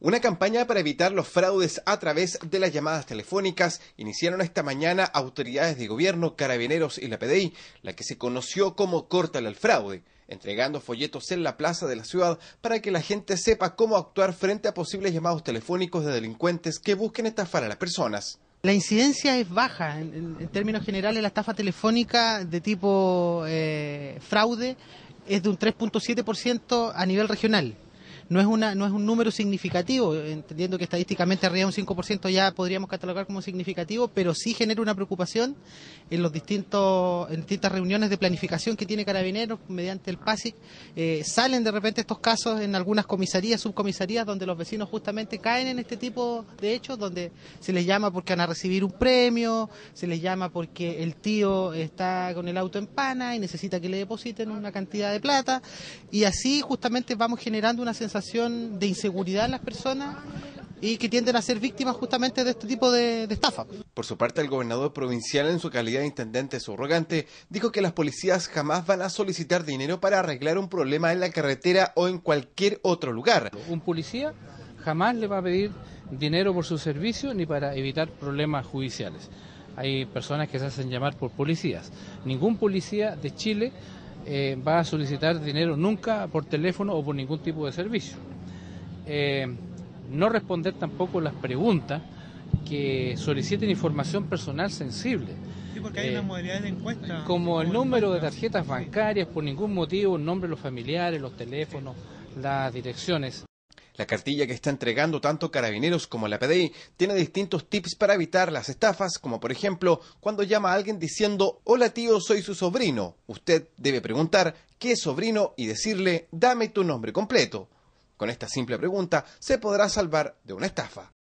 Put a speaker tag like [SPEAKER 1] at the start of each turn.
[SPEAKER 1] Una campaña para evitar los fraudes a través de las llamadas telefónicas iniciaron esta mañana autoridades de gobierno, carabineros y la PDI, la que se conoció como Córtale al Fraude, entregando folletos en la plaza de la ciudad para que la gente sepa cómo actuar frente a posibles llamados telefónicos de delincuentes que busquen estafar a las personas.
[SPEAKER 2] La incidencia es baja, en, términos generales la estafa telefónica de tipo eh, fraude es de un 3.7% a nivel regional no es, una, no es un número significativo, entendiendo que estadísticamente arriba de un 5% ya podríamos catalogar como significativo, pero sí genera una preocupación en los distintos, en distintas reuniones de planificación que tiene Carabineros mediante el PASIC. Eh, salen de repente estos casos en algunas comisarías, subcomisarías, donde los vecinos justamente caen en este tipo de hechos, donde se les llama porque van a recibir un premio, se les llama porque el tío está con el auto en pana y necesita que le depositen una cantidad de plata, y así justamente vamos generando una sensación de inseguridad en las personas y que tienden a ser víctimas justamente de este tipo de, de, estafa.
[SPEAKER 1] Por su parte, el gobernador provincial, en su calidad de intendente subrogante, dijo que las policías jamás van a solicitar
[SPEAKER 3] dinero para arreglar un problema en la carretera o en cualquier otro lugar. Un policía jamás le va a pedir dinero por su servicio ni para evitar problemas judiciales. Hay personas que se hacen llamar por policías. Ningún policía de Chile eh, va a solicitar dinero nunca por teléfono o por ningún tipo de servicio. Eh, no responder tampoco las preguntas que soliciten información personal sensible. Sí, porque hay eh, una modalidad de encuesta. Como el número de tarjetas bancarias, por ningún motivo, el nombre de los familiares, los teléfonos, las direcciones. La cartilla que está
[SPEAKER 1] entregando tanto carabineros como la PDI tiene distintos tips para evitar las estafas, como por ejemplo cuando llama a alguien diciendo, hola tío, soy su sobrino. Usted debe preguntar, ¿qué sobrino? y decirle, dame tu nombre completo. Con esta simple pregunta se podrá salvar de una estafa.